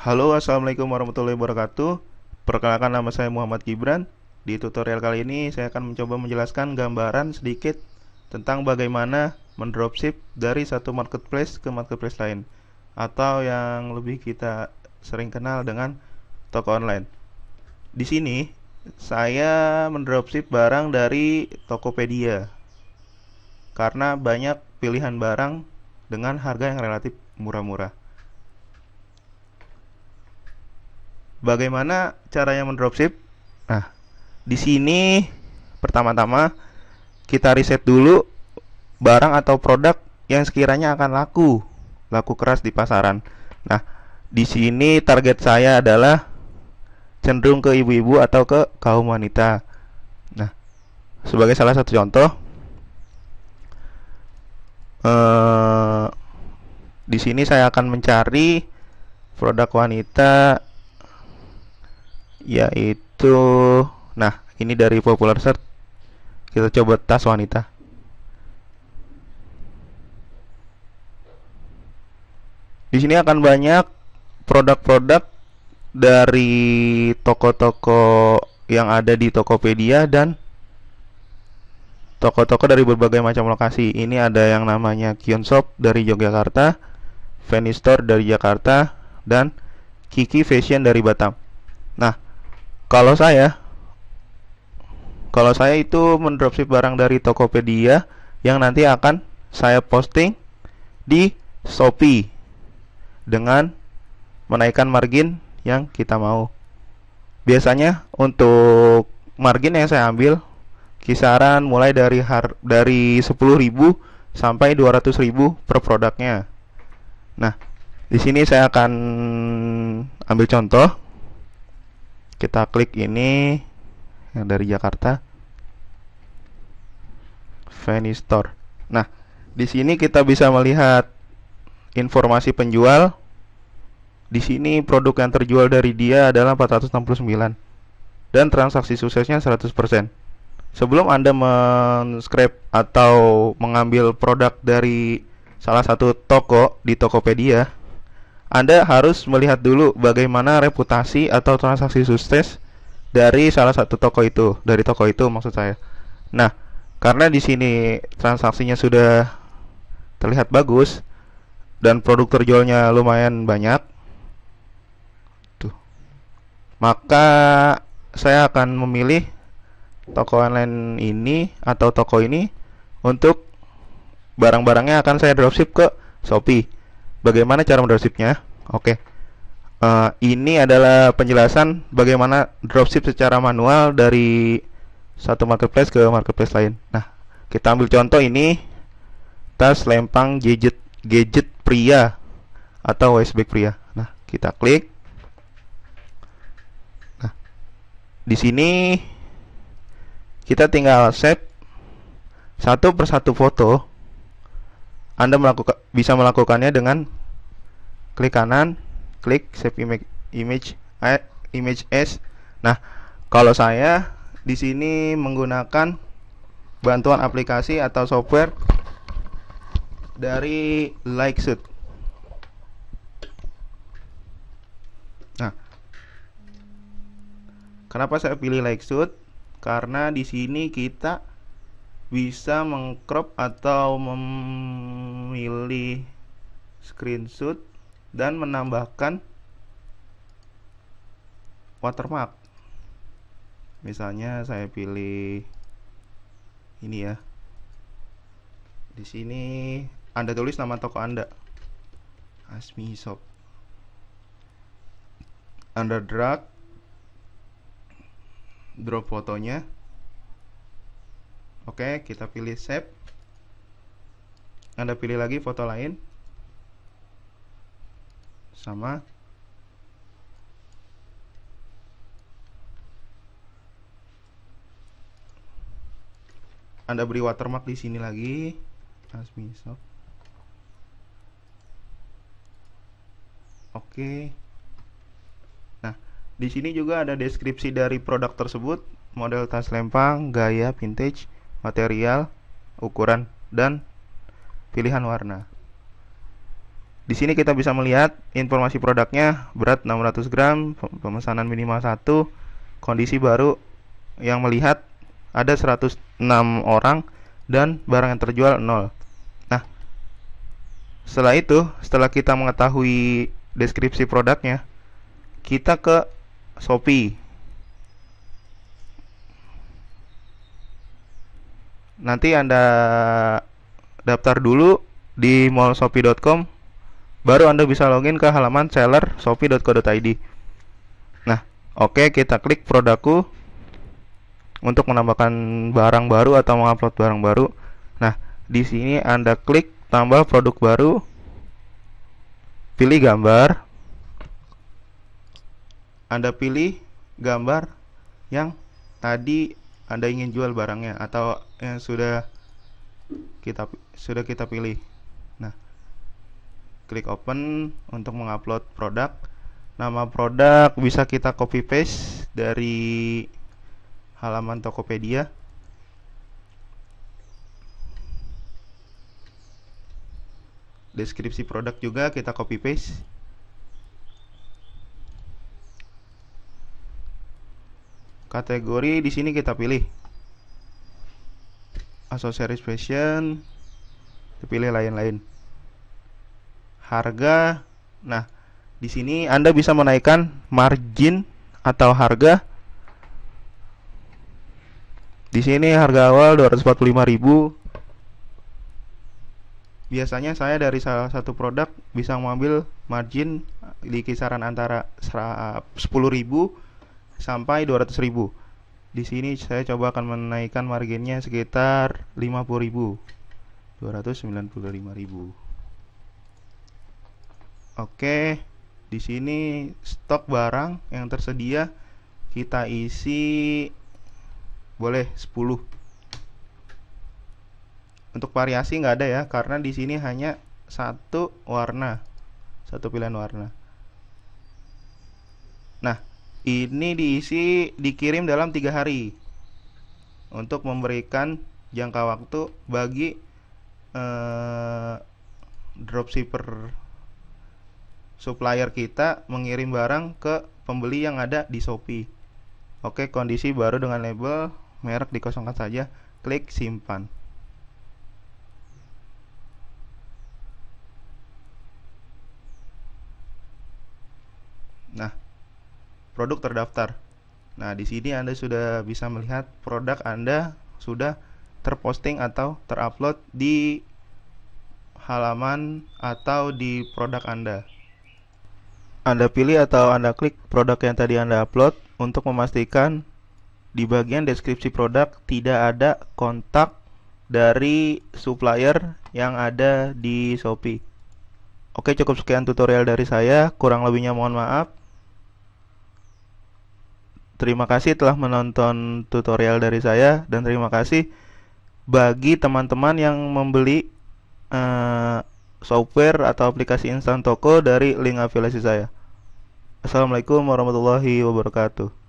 Halo, Assalamualaikum warahmatullahi wabarakatuh. Perkenalkan nama saya Muhammad Gibran. Di tutorial kali ini saya akan mencoba menjelaskan gambaran sedikit tentang bagaimana mendropship dari satu marketplace ke marketplace lain atau yang lebih kita sering kenal dengan toko online. Di sini saya mendropship barang dari Tokopedia karena banyak pilihan barang dengan harga yang relatif murah-murah bagaimana caranya mendropship? Nah, di sini pertama-tama kita riset dulu barang atau produk yang sekiranya akan laku, laku keras di pasaran. Nah, di sini target saya adalah cenderung ke ibu-ibu atau ke kaum wanita. Nah, sebagai salah satu contoh, eh, di sini saya akan mencari produk wanita yaitu nah ini dari popular search kita coba tas wanita di sini akan banyak produk-produk dari toko-toko yang ada di Tokopedia dan toko-toko dari berbagai macam lokasi. Ini ada yang namanya Kion Shop dari Yogyakarta, Venice Store dari Jakarta, dan Kiki Fashion dari Batam. Nah, kalau saya kalau saya itu mendropship barang dari Tokopedia yang nanti akan saya posting di Shopee dengan menaikkan margin yang kita mau. Biasanya untuk margin yang saya ambil kisaran mulai dari har dari 10.000 sampai 200.000 per produknya. Nah, di sini saya akan ambil contoh kita klik ini yang dari Jakarta Fanny Store nah di sini kita bisa melihat informasi penjual di sini produk yang terjual dari dia adalah 469 dan transaksi suksesnya 100%. Sebelum Anda men-scrape atau mengambil produk dari salah satu toko di Tokopedia, anda harus melihat dulu bagaimana reputasi atau transaksi sukses dari salah satu toko itu, dari toko itu maksud saya. Nah, karena di sini transaksinya sudah terlihat bagus dan produk terjualnya lumayan banyak, tuh, maka saya akan memilih toko online ini atau toko ini untuk barang-barangnya akan saya dropship ke Shopee Bagaimana cara dropshipnya? Oke. Okay. Uh, eh, ini adalah penjelasan bagaimana dropship secara manual dari satu marketplace ke marketplace lain. Nah, kita ambil contoh ini tas lempang gadget gadget pria atau waistbag pria. Nah, kita klik. Nah, di sini kita tinggal save satu persatu foto anda melakukan bisa melakukannya dengan klik kanan, klik save image image eh, image as. Nah, kalau saya di sini menggunakan bantuan aplikasi atau software dari Lightsuit. Nah, kenapa saya pilih Lightsuit? Karena di sini kita bisa mengcrop atau memilih screenshot dan menambahkan watermark misalnya saya pilih ini ya di sini anda tulis nama toko anda Asmi Shop anda drag drop fotonya Oke, kita pilih save. Anda pilih lagi foto lain. Sama. Anda beri watermark di sini lagi. Asmisop. Oke. Nah, di sini juga ada deskripsi dari produk tersebut, model tas lempang, gaya vintage material, ukuran, dan pilihan warna. Di sini kita bisa melihat informasi produknya, berat 600 gram, pemesanan minimal 1, kondisi baru yang melihat ada 106 orang dan barang yang terjual 0. Nah, setelah itu, setelah kita mengetahui deskripsi produknya, kita ke Shopee. nanti Anda daftar dulu di mallshopee.com baru Anda bisa login ke halaman seller shopee.co.id. Nah, oke okay, kita klik produkku untuk menambahkan barang baru atau mengupload barang baru. Nah, di sini Anda klik tambah produk baru. Pilih gambar. Anda pilih gambar yang tadi anda ingin jual barangnya atau yang sudah kita sudah kita pilih. Nah, klik open untuk mengupload produk. Nama produk bisa kita copy paste dari halaman Tokopedia. Deskripsi produk juga kita copy paste. kategori di sini kita pilih asosiasi fashion dipilih lain-lain harga nah di sini Anda bisa menaikkan margin atau harga di sini harga awal 245.000 biasanya saya dari salah satu produk bisa mengambil margin di kisaran antara 10.000 sampai 200 ribu di sini saya coba akan menaikkan marginnya sekitar 50 ribu 295 ribu Oke di sini stok barang yang tersedia kita isi boleh 10 untuk variasi nggak ada ya karena di sini hanya satu warna satu pilihan warna nah ini diisi dikirim dalam tiga hari untuk memberikan jangka waktu bagi eh, dropshipper supplier kita mengirim barang ke pembeli yang ada di Shopee. Oke, kondisi baru dengan label merek dikosongkan saja, klik simpan. Nah, produk terdaftar. Nah, di sini Anda sudah bisa melihat produk Anda sudah terposting atau terupload di halaman atau di produk Anda. Anda pilih atau Anda klik produk yang tadi Anda upload untuk memastikan di bagian deskripsi produk tidak ada kontak dari supplier yang ada di Shopee. Oke, cukup sekian tutorial dari saya. Kurang lebihnya mohon maaf. Terima kasih telah menonton tutorial dari saya dan terima kasih bagi teman-teman yang membeli uh, software atau aplikasi instan toko dari link afiliasi saya. Assalamualaikum warahmatullahi wabarakatuh.